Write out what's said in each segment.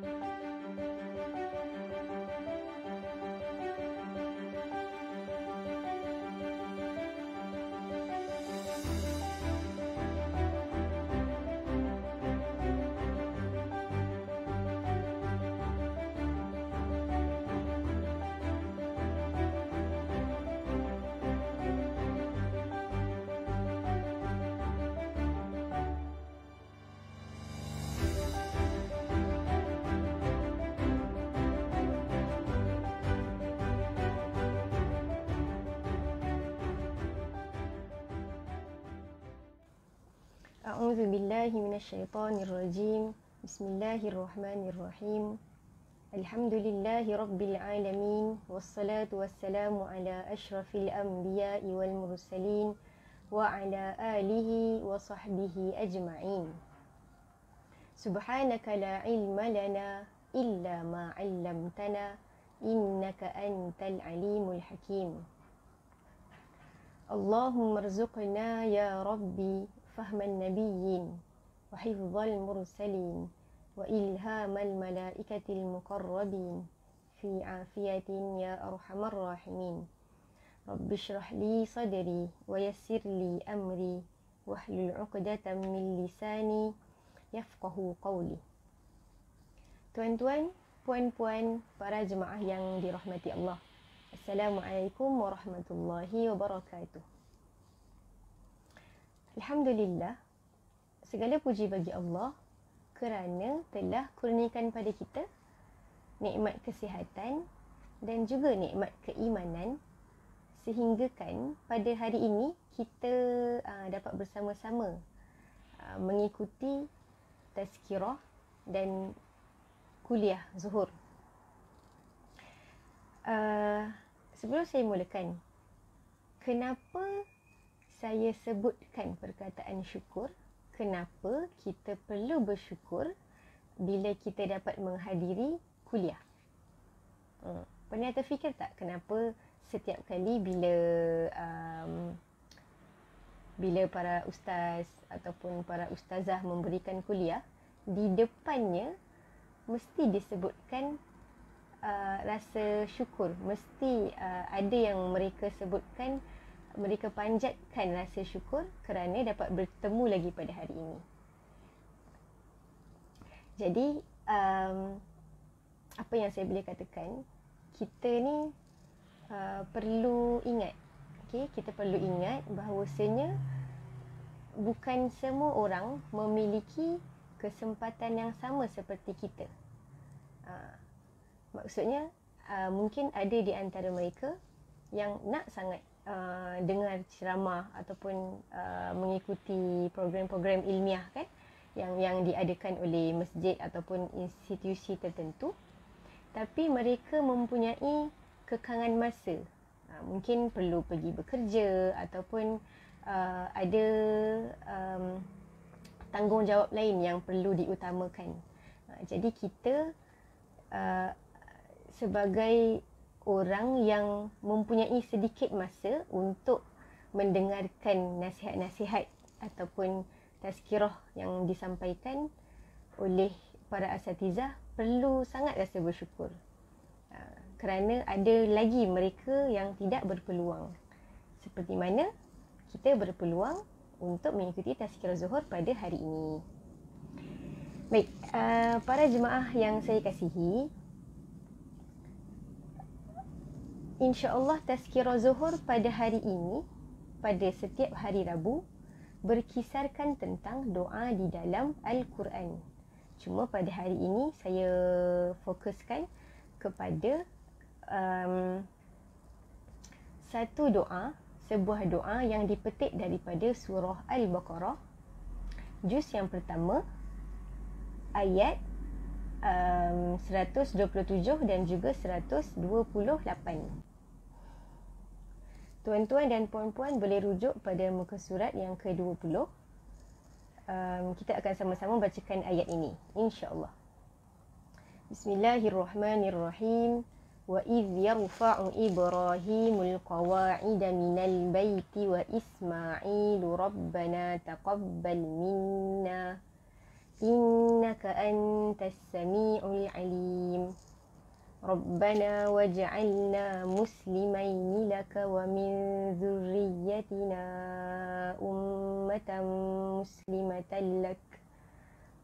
Bye. Um, أعوذ بالله من الشيطان الرجيم بسم الله الرحمن الرحيم الحمد لله رب العالمين والصلاة والسلام على أشرف الأنبياء والمرسلين وعلى آله وصحبه أجمعين سبحانك لا علم لنا إلا ما علمتنا إنك أنت العليم الحكيم اللهم ارزقنا يا ربي فهم النبيين وحفظ المرسلين وإلهام الملائكة المقربين في عافية يا أرحم الراحمين رب اشرح لي صدري ويسر لي أمري واحلل عقدة من لساني يفقه قولي Tuan-tuan, puan-puan, para jemaah yang dirahmati Allah. Assalamualaikum warahmatullahi wabarakatuh. Alhamdulillah, segala puji bagi Allah kerana telah kurniakan pada kita nikmat kesihatan dan juga nikmat keimanan sehinggakan pada hari ini kita aa, ah, dapat bersama-sama ah, mengikuti tazkirah dan kuliah zuhur. Uh, sebelum saya mulakan, kenapa saya sebutkan perkataan syukur kenapa kita perlu bersyukur bila kita dapat menghadiri kuliah. Hmm. Pernah terfikir tak kenapa setiap kali bila um, bila para ustaz ataupun para ustazah memberikan kuliah di depannya mesti disebutkan uh, rasa syukur mesti uh, ada yang mereka sebutkan mereka panjatkan rasa syukur kerana dapat bertemu lagi pada hari ini. Jadi, um, apa yang saya boleh katakan, kita ni uh, perlu ingat. Okay, kita perlu ingat bahawasanya bukan semua orang memiliki kesempatan yang sama seperti kita. Uh, maksudnya, uh, mungkin ada di antara mereka yang nak sangat uh, dengar ceramah ataupun uh, mengikuti program-program ilmiah kan yang yang diadakan oleh masjid ataupun institusi tertentu tapi mereka mempunyai kekangan masa uh, mungkin perlu pergi bekerja ataupun uh, ada um, tanggungjawab lain yang perlu diutamakan uh, jadi kita uh, sebagai orang yang mempunyai sedikit masa untuk mendengarkan nasihat-nasihat ataupun tazkirah yang disampaikan oleh para asatiza perlu sangat rasa bersyukur ha, kerana ada lagi mereka yang tidak berpeluang seperti mana kita berpeluang untuk mengikuti tazkirah zuhur pada hari ini. Baik, uh, para jemaah yang saya kasihi, Insyaallah allah tazkirah Zuhur pada hari ini pada setiap hari Rabu berkisarkan tentang doa di dalam Al-Quran. Cuma pada hari ini saya fokuskan kepada um, satu doa, sebuah doa yang dipetik daripada surah Al-Baqarah juz yang pertama ayat um, 127 dan juga 128. Tuan-tuan dan puan-puan boleh rujuk pada muka surat yang ke-20. Um, kita akan sama-sama bacakan ayat ini. InsyaAllah. Bismillahirrahmanirrahim. Wa idh yarfa'u Ibrahimul qawa'ida minal bayti wa Ismailu rabbana taqabbal minna. Innaka antas sami'ul alim. ربنا وجعلنا مسلمين لك ومن ذريتنا أمة مسلمة لك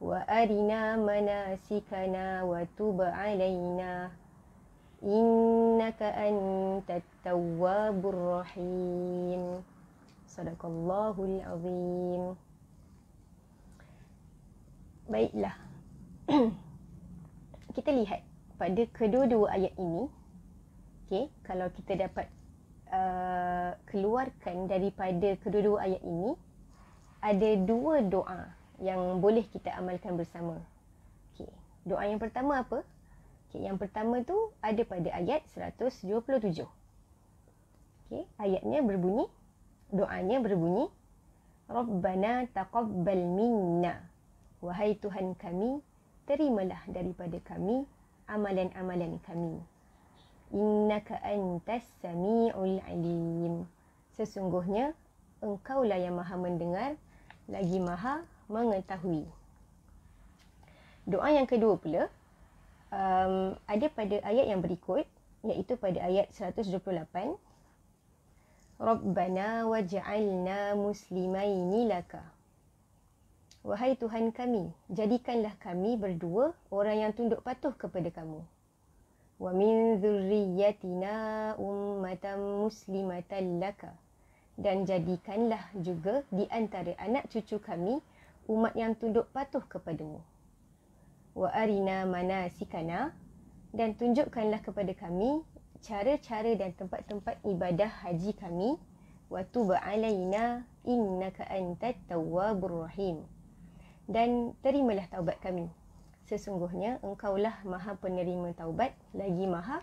وأرنا مناسكنا وتب علينا إنك أنت التواب الرحيم صدق الله العظيم Baiklah Kita lihat pada kedua-dua ayat ini okey kalau kita dapat uh, keluarkan daripada kedua-dua ayat ini ada dua doa yang boleh kita amalkan bersama okey doa yang pertama apa okey yang pertama tu ada pada ayat 127 okey ayatnya berbunyi doanya berbunyi rabbana taqabbal minna wahai tuhan kami terimalah daripada kami amalan-amalan kami. ka antas sami'ul alim. Sesungguhnya, engkaulah yang maha mendengar, lagi maha mengetahui. Doa yang kedua pula, um, ada pada ayat yang berikut, iaitu pada ayat 128. Rabbana wajalna muslimaini lakah. Wahai Tuhan kami, jadikanlah kami berdua orang yang tunduk patuh kepada kamu. Wa min zurriyatina ummatan muslimatan laka. Dan jadikanlah juga di antara anak cucu kami umat yang tunduk patuh kepadamu. Wa arina manasikana dan tunjukkanlah kepada kami cara-cara dan tempat-tempat ibadah haji kami wa tub alaina innaka antat tawwabur rahim dan terimalah taubat kami. Sesungguhnya engkaulah maha penerima taubat lagi maha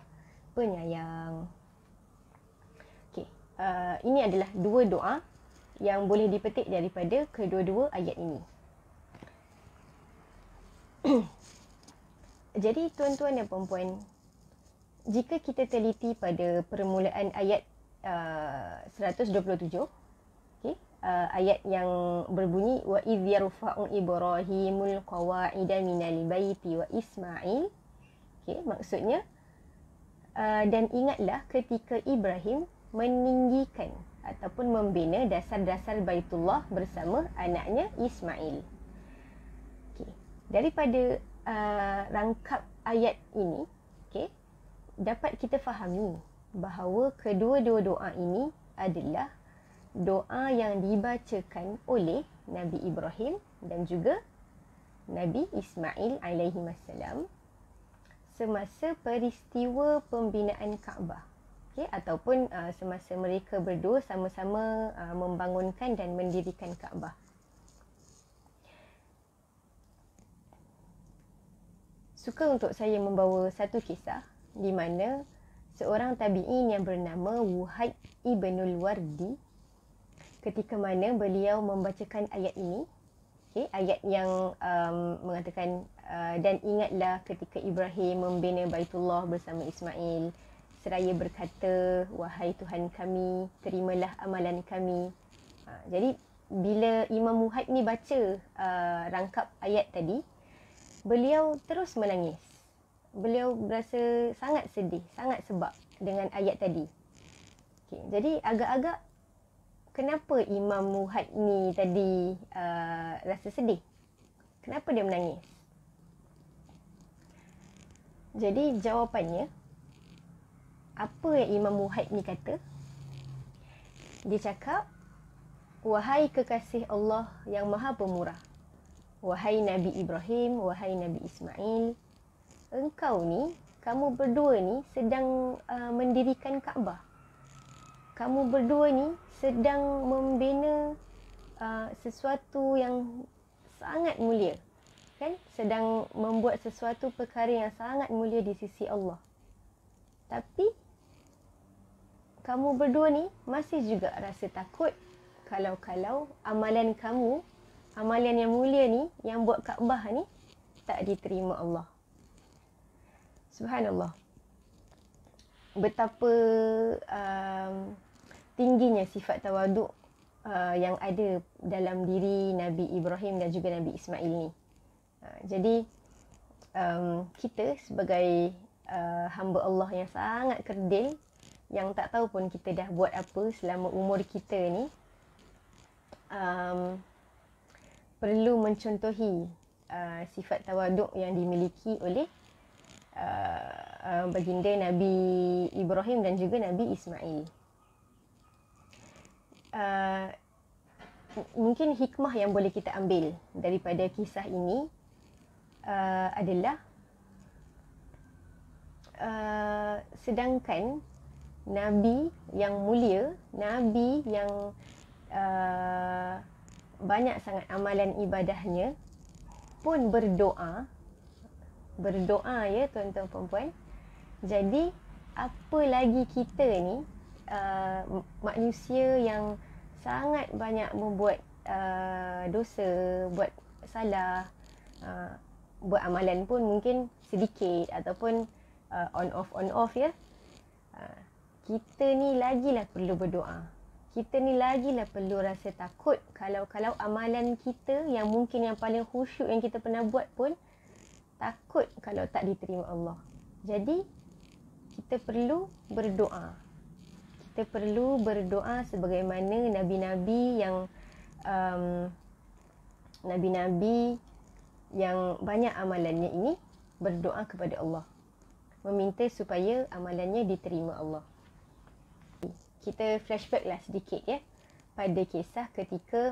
penyayang. Okay. Uh, ini adalah dua doa yang boleh dipetik daripada kedua-dua ayat ini. Jadi tuan-tuan dan puan-puan, jika kita teliti pada permulaan ayat uh, 127, uh, ayat yang berbunyi wa idh yarfa'u ibrahimul qawaida minal baiti wa isma'il okey maksudnya uh, dan ingatlah ketika Ibrahim meninggikan ataupun membina dasar-dasar Baitullah bersama anaknya Ismail. Okey. Daripada uh, rangkap ayat ini, okey, dapat kita fahami bahawa kedua-dua doa ini adalah doa yang dibacakan oleh Nabi Ibrahim dan juga Nabi Ismail alaihi wasallam semasa peristiwa pembinaan Kaabah. Okey ataupun uh, semasa mereka berdua sama-sama uh, membangunkan dan mendirikan Kaabah. Suka untuk saya membawa satu kisah di mana seorang tabi'in yang bernama Wuhaid ibnul Wardi ketika mana beliau membacakan ayat ini okay, ayat yang um, mengatakan uh, dan ingatlah ketika Ibrahim membina Baitullah bersama Ismail seraya berkata wahai Tuhan kami terimalah amalan kami uh, jadi bila Imam Muhaid ni baca uh, rangkap ayat tadi beliau terus menangis beliau berasa sangat sedih sangat sebab dengan ayat tadi okay, jadi agak-agak kenapa Imam Muhad ni tadi uh, rasa sedih? Kenapa dia menangis? Jadi jawapannya apa yang Imam Muhad ni kata? Dia cakap Wahai kekasih Allah yang maha pemurah Wahai Nabi Ibrahim Wahai Nabi Ismail Engkau ni Kamu berdua ni Sedang uh, mendirikan Kaabah kamu berdua ni sedang membina uh, sesuatu yang sangat mulia. Kan? Sedang membuat sesuatu perkara yang sangat mulia di sisi Allah. Tapi kamu berdua ni masih juga rasa takut kalau-kalau amalan kamu, amalan yang mulia ni yang buat Kaabah ni tak diterima Allah. Subhanallah. Betapa um, tingginya sifat tawaduk uh, yang ada dalam diri Nabi Ibrahim dan juga Nabi Ismail ini. Uh, jadi um, kita sebagai uh, hamba Allah yang sangat kerdil yang tak tahu pun kita dah buat apa selama umur kita ni um, perlu mencontohi uh, sifat tawaduk yang dimiliki oleh uh, uh, baginda Nabi Ibrahim dan juga Nabi Ismail uh, mungkin hikmah yang boleh kita ambil daripada kisah ini uh, adalah uh, sedangkan Nabi yang mulia, Nabi yang uh, banyak sangat amalan ibadahnya pun berdoa, berdoa ya tuan-tuan puan-puan. Jadi apa lagi kita ni Uh, manusia yang sangat banyak membuat uh, dosa, buat salah, uh, buat amalan pun mungkin sedikit ataupun uh, on off on off ya. Uh, kita ni lagi lah perlu berdoa. Kita ni lagi lah perlu rasa takut kalau-kalau amalan kita yang mungkin yang paling khusyuk yang kita pernah buat pun takut kalau tak diterima Allah. Jadi kita perlu berdoa kita perlu berdoa sebagaimana nabi-nabi yang um, nabi-nabi yang banyak amalannya ini berdoa kepada Allah meminta supaya amalannya diterima Allah kita flashback lah sedikit ya pada kisah ketika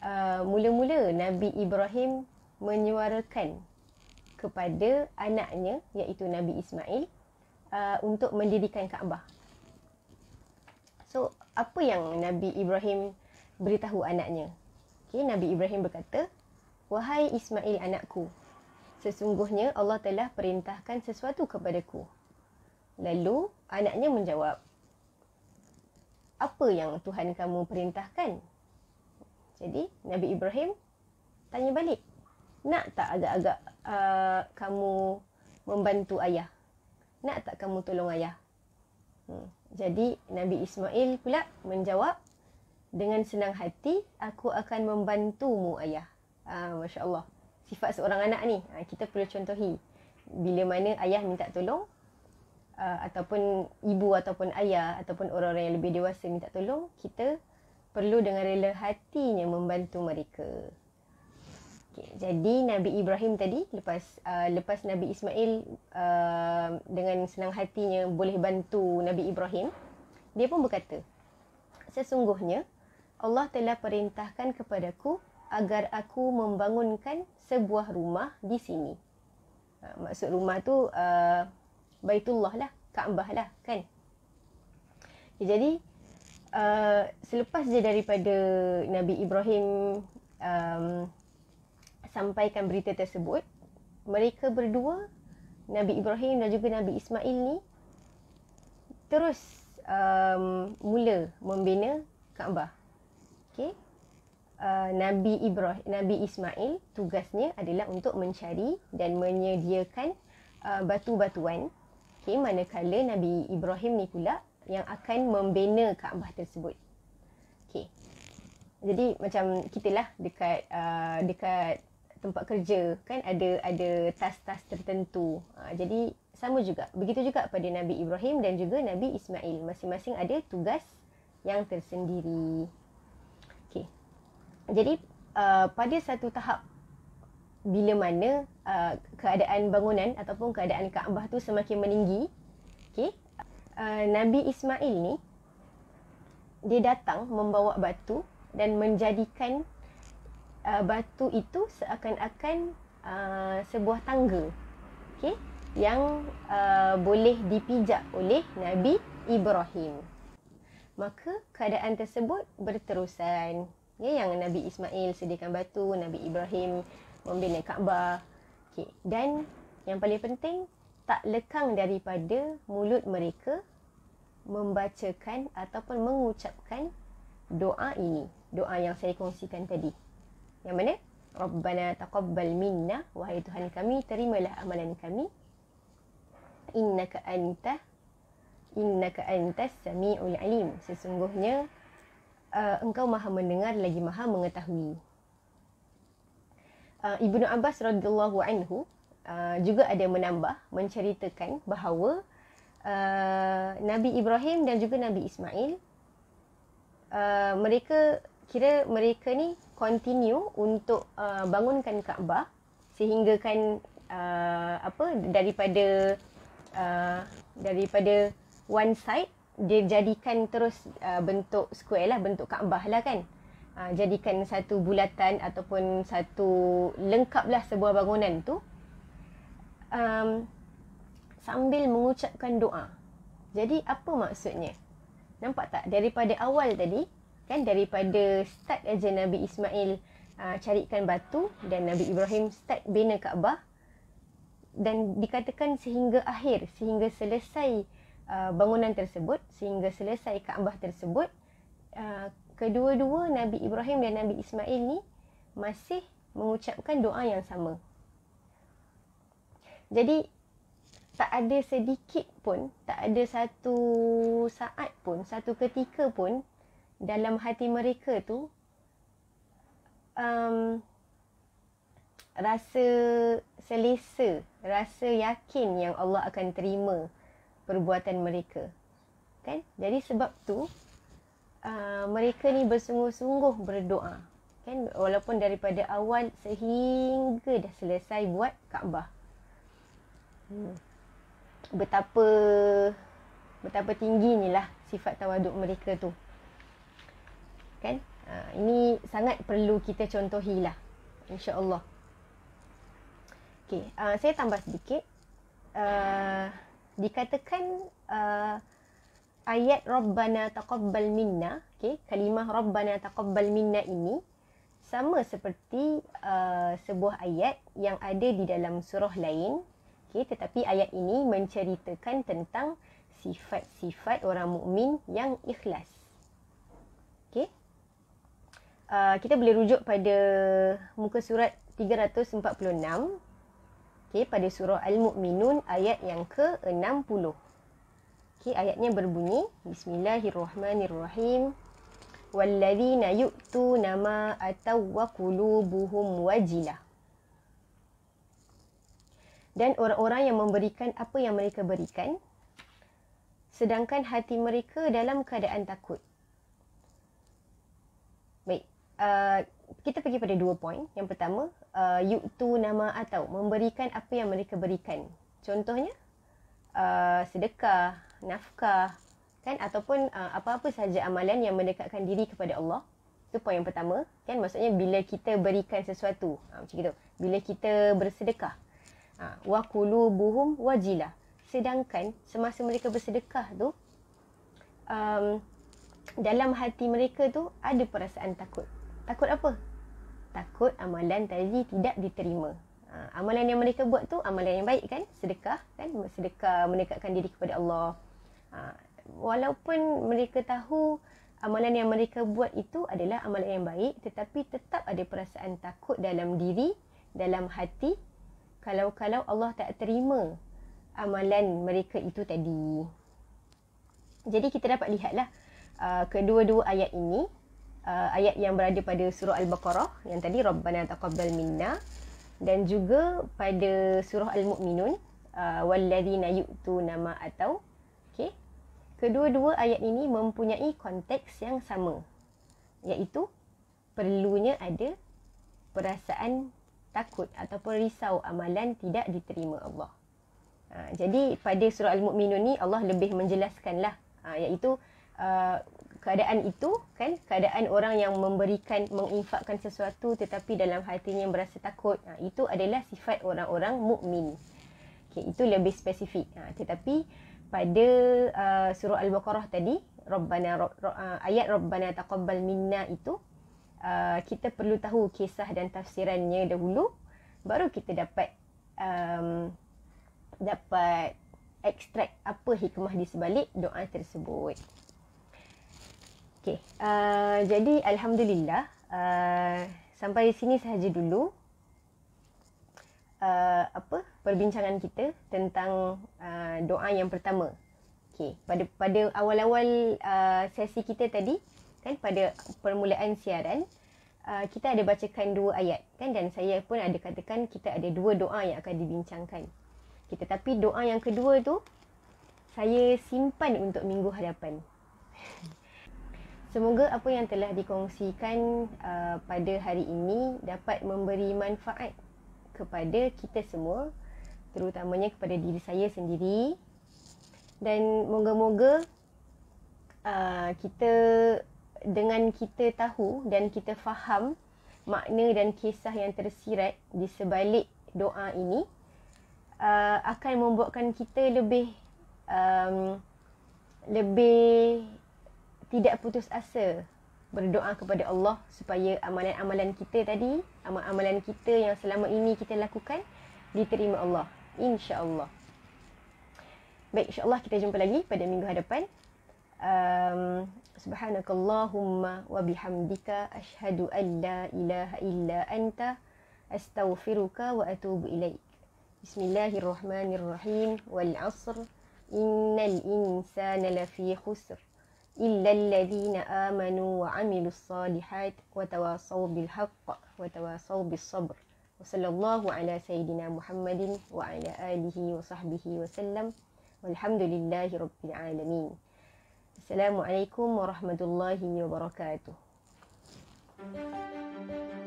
uh, mula-mula Nabi Ibrahim menyuarakan kepada anaknya iaitu Nabi Ismail uh, untuk mendirikan Kaabah So, apa yang Nabi Ibrahim beritahu anaknya? Okay, Nabi Ibrahim berkata, Wahai Ismail anakku, sesungguhnya Allah telah perintahkan sesuatu kepadaku. Lalu, anaknya menjawab, Apa yang Tuhan kamu perintahkan? Jadi, Nabi Ibrahim tanya balik, Nak tak agak-agak uh, kamu membantu ayah? Nak tak kamu tolong ayah? Hmm. Jadi Nabi Ismail pula menjawab dengan senang hati aku akan membantumu ayah. Ah ha, masya-Allah. Sifat seorang anak ni ha, kita perlu contohi. Bila mana ayah minta tolong uh, ataupun ibu ataupun ayah ataupun orang-orang yang lebih dewasa minta tolong, kita perlu dengan rela hatinya membantu mereka. Okay. Jadi Nabi Ibrahim tadi lepas uh, lepas Nabi Ismail uh, dengan senang hatinya boleh bantu Nabi Ibrahim, dia pun berkata, sesungguhnya Allah telah perintahkan kepadaku agar aku membangunkan sebuah rumah di sini. Ha, maksud rumah tu uh, Baitullah lah, Kaabah lah kan. Ya, jadi uh, selepas je daripada Nabi Ibrahim um, sampaikan berita tersebut mereka berdua Nabi Ibrahim dan juga Nabi Ismail ni terus um, mula membina Kaabah. Okey. Uh, Nabi Ibrahim Nabi Ismail tugasnya adalah untuk mencari dan menyediakan uh, batu-batuan. Okey, manakala Nabi Ibrahim ni pula yang akan membina Kaabah tersebut. Okey. Jadi macam kitalah dekat uh, dekat tempat kerja kan ada ada tas-tas tertentu. Ha, jadi sama juga. Begitu juga pada Nabi Ibrahim dan juga Nabi Ismail. Masing-masing ada tugas yang tersendiri. Okey. Jadi uh, pada satu tahap bila mana uh, keadaan bangunan ataupun keadaan Kaabah tu semakin meninggi, okey. Uh, Nabi Ismail ni dia datang membawa batu dan menjadikan uh, batu itu seakan-akan uh, sebuah tangga okay, yang uh, boleh dipijak oleh Nabi Ibrahim. Maka keadaan tersebut berterusan. Ya, yang Nabi Ismail sediakan batu, Nabi Ibrahim membina Kaabah. Okay. Dan yang paling penting, tak lekang daripada mulut mereka membacakan ataupun mengucapkan doa ini. Doa yang saya kongsikan tadi. Yang mana? Rabbana taqabbal minna wahai Tuhan kami terimalah amalan kami. Inna Innaka anta ka antas samiul alim. Sesungguhnya uh, engkau Maha mendengar lagi Maha mengetahui. Uh, Ibnu Abbas radhiyallahu anhu uh, juga ada menambah menceritakan bahawa uh, Nabi Ibrahim dan juga Nabi Ismail uh, mereka kira mereka ni continue untuk uh, bangunkan Kaabah sehinggakan uh, apa daripada uh, daripada one side dia jadikan terus uh, bentuk square lah bentuk Kaabah lah kan uh, jadikan satu bulatan ataupun satu lengkaplah sebuah bangunan tu um, sambil mengucapkan doa jadi apa maksudnya nampak tak daripada awal tadi kan daripada start aja Nabi Ismail uh, carikan batu dan Nabi Ibrahim start bina Kaabah dan dikatakan sehingga akhir sehingga selesai uh, bangunan tersebut sehingga selesai Kaabah tersebut uh, kedua-dua Nabi Ibrahim dan Nabi Ismail ni masih mengucapkan doa yang sama jadi tak ada sedikit pun tak ada satu saat pun satu ketika pun dalam hati mereka tu um, rasa selesa, rasa yakin yang Allah akan terima perbuatan mereka. Kan? Jadi sebab tu uh, mereka ni bersungguh-sungguh berdoa. Kan? Walaupun daripada awal sehingga dah selesai buat Kaabah. Hmm. Betapa betapa tingginya lah sifat tawaduk mereka tu kan ha, ini sangat perlu kita contohilah insyaallah Okay, uh, ha, saya tambah sedikit uh, dikatakan uh, ayat rabbana taqabbal minna okay, kalimah rabbana taqabbal minna ini sama seperti uh, sebuah ayat yang ada di dalam surah lain okay, tetapi ayat ini menceritakan tentang sifat-sifat orang mukmin yang ikhlas uh, kita boleh rujuk pada muka surat 346 okay, pada surah Al-Mu'minun ayat yang ke-60. Okay, ayatnya berbunyi Bismillahirrahmanirrahim. Wallazina yu'tu nama atau wa kulubuhum wajilah. Dan orang-orang yang memberikan apa yang mereka berikan, sedangkan hati mereka dalam keadaan takut. Uh, kita pergi pada dua poin. Yang pertama, uh, yuk tu nama atau memberikan apa yang mereka berikan. Contohnya, uh, sedekah, nafkah, kan? Ataupun uh, apa-apa sahaja amalan yang mendekatkan diri kepada Allah. Itu poin yang pertama, kan? Maksudnya, bila kita berikan sesuatu, ha, macam itu. Bila kita bersedekah, ha, wa kulu buhum wajilah. Sedangkan, semasa mereka bersedekah tu, um, dalam hati mereka tu ada perasaan takut. Takut apa? Takut amalan tadi tidak diterima. Ha, amalan yang mereka buat tu amalan yang baik kan? Sedekah kan? Sedekah mendekatkan diri kepada Allah. Ha, walaupun mereka tahu amalan yang mereka buat itu adalah amalan yang baik tetapi tetap ada perasaan takut dalam diri, dalam hati kalau-kalau Allah tak terima amalan mereka itu tadi. Jadi kita dapat lihatlah uh, kedua-dua ayat ini uh, ayat yang berada pada surah Al-Baqarah yang tadi Rabbana taqabbal minna dan juga pada surah Al-Mu'minun uh, Walladhina yu'tu nama atau okay. Kedua-dua ayat ini mempunyai konteks yang sama iaitu perlunya ada perasaan takut atau risau amalan tidak diterima Allah. Ha, jadi pada surah Al-Mu'minun ni Allah lebih menjelaskanlah ha, iaitu uh, keadaan itu kan keadaan orang yang memberikan menginfakkan sesuatu tetapi dalam hatinya berasa takut ha, itu adalah sifat orang-orang mukmin okay, itu lebih spesifik ha, tetapi pada uh, surah al-baqarah tadi rabbana ro, ro, uh, ayat rabbana taqabbal minna itu uh, kita perlu tahu kisah dan tafsirannya dahulu baru kita dapat um, dapat ekstrak apa hikmah di sebalik doa tersebut Okay, uh, ah, jadi Alhamdulillah uh, sampai sini sahaja dulu uh, apa perbincangan kita tentang uh, doa yang pertama. Okay, pada pada awal-awal uh, sesi kita tadi kan pada permulaan siaran uh, kita ada bacakan dua ayat kan dan saya pun ada katakan kita ada dua doa yang akan dibincangkan. Kita tapi doa yang kedua tu saya simpan untuk minggu hadapan. Semoga apa yang telah dikongsikan uh, pada hari ini dapat memberi manfaat kepada kita semua, terutamanya kepada diri saya sendiri. Dan moga-moga uh, kita dengan kita tahu dan kita faham makna dan kisah yang tersirat di sebalik doa ini uh, akan membuatkan kita lebih um, lebih tidak putus asa berdoa kepada Allah supaya amalan-amalan kita tadi, amalan-amalan kita yang selama ini kita lakukan diterima Allah. insya Allah. Baik, insya Allah kita jumpa lagi pada minggu hadapan. Um, Subhanakallahumma wa bihamdika ashadu an la ilaha illa anta astaghfiruka wa atubu ilaik. Bismillahirrahmanirrahim. Wal asr. Innal insana lafi khusr. إلا الذين آمنوا وعملوا الصالحات وتواصوا بالحق وتواصوا بالصبر وصلى الله على سيدنا محمد وعلى آله وصحبه وسلم والحمد لله رب العالمين السلام عليكم ورحمة الله وبركاته Thank you.